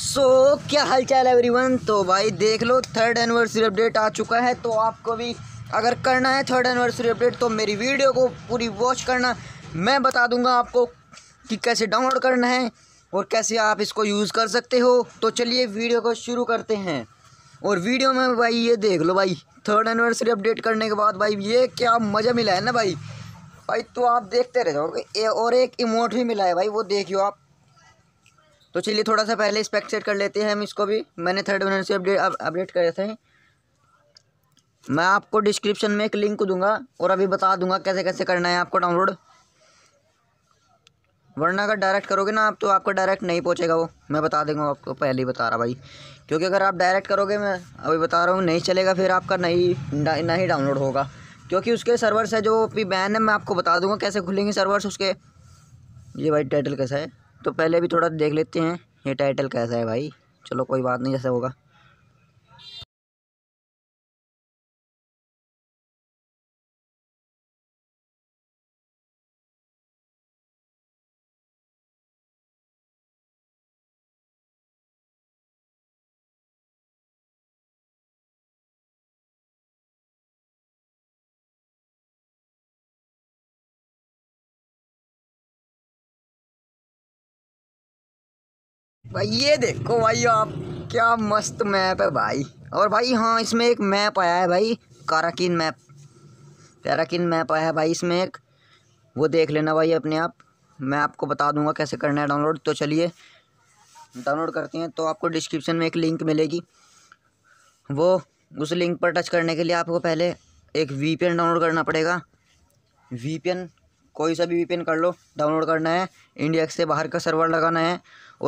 सो so, क्या हालचाल है एवरीवन तो भाई देख लो थर्ड एनिवर्सरी अपडेट आ चुका है तो आपको भी अगर करना है थर्ड एनिवर्सरी अपडेट तो मेरी वीडियो को पूरी वॉच करना मैं बता दूंगा आपको कि कैसे डाउनलोड करना है और कैसे आप इसको यूज़ कर सकते हो तो चलिए वीडियो को शुरू करते हैं और वीडियो में भाई ये देख लो भाई थर्ड एनिवर्सरी अपडेट करने के बाद भाई ये क्या मज़ा मिला है ना भाई भाई तो आप देखते रह जाओगे और एक इमोट भी मिला है भाई वो देखियो आप तो चलिए थोड़ा सा पहले स्पेक सेट कर लेते हैं हम इसको भी मैंने थर्ड वर्जन से अपडेट अपडेट करे थे मैं आपको डिस्क्रिप्शन में एक लिंक दूंगा और अभी बता दूंगा कैसे कैसे करना है आपको डाउनलोड वरना अगर डायरेक्ट करोगे ना आप तो आपको डायरेक्ट नहीं पहुंचेगा वो मैं बता देगा आपको पहले ही बता रहा भाई क्योंकि अगर आप डायरेक्ट करोगे मैं अभी बता रहा हूँ नहीं चलेगा फिर आपका नहीं नहीं डाउनलोड होगा क्योंकि उसके सर्वर्स है जो भी बैन है मैं आपको बता दूंगा कैसे खुलेंगे सर्वर्स उसके ये भाई टाइटल कैसा है तो पहले भी थोड़ा देख लेते हैं ये टाइटल कैसा है भाई चलो कोई बात नहीं जैसा होगा भाई ये देखो भाई आप क्या मस्त मैप है भाई और भाई हाँ इसमें एक मैप आया है भाई काराकिन मैप पैराकिन मैप आया है भाई इसमें एक वो देख लेना भाई अपने आप मैं आपको बता दूंगा कैसे करना है डाउनलोड तो चलिए डाउनलोड करते हैं तो आपको डिस्क्रिप्शन में एक लिंक मिलेगी वो उस लिंक पर टच करने के लिए आपको पहले एक वी डाउनलोड करना पड़ेगा वी कोई सा भी वीपीएन कर लो डाउनलोड करना है इंडिया से बाहर का सर्वर लगाना है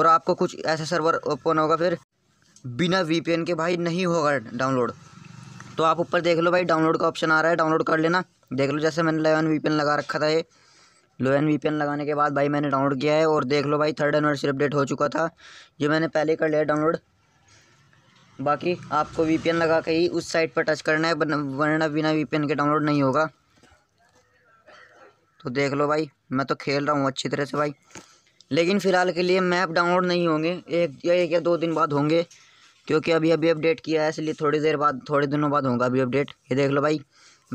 और आपको कुछ ऐसा सर्वर ओपन होगा फिर बिना वीपीएन के भाई नहीं होगा डाउनलोड तो आप ऊपर देख लो भाई डाउनलोड का ऑप्शन आ रहा है डाउनलोड कर लेना देख लो जैसे मैंने लोयन वी लगा रखा था ये लोयन वी लगाने के बाद भाई मैंने डाउनलोड किया है और देख लो भाई थर्ड एनिवर्सरी अपडेट हो चुका था ये मैंने पहले कर लिया डाउनलोड बाकी आपको वी लगा के ही उस साइट पर टच करना है वरना बिना वी के डाउनलोड नहीं होगा तो देख लो भाई मैं तो खेल रहा हूँ अच्छी तरह से भाई लेकिन फ़िलहाल के लिए मैप डाउनलोड नहीं होंगे एक या एक या दो दिन बाद होंगे क्योंकि अभी अभी अपडेट किया है इसलिए थोड़ी देर बाद थोड़े दिनों बाद होगा अभी अपडेट ये देख लो भाई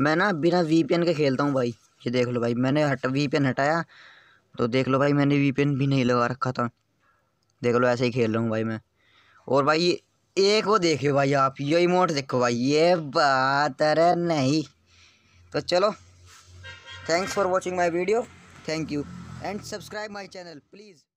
मैं ना बिना वी के खेलता हूँ भाई ये देख लो भाई मैंने हट वी हटाया तो देख लो भाई मैंने वी भी नहीं लगा रखा था देख लो ऐसे ही खेल रहा हूँ भाई मैं और भाई एक वो देखे भाई आप ये इमोट देखो भाई ये बात अरे नहीं तो चलो Thanks for watching my video. Thank you. And subscribe my channel, please.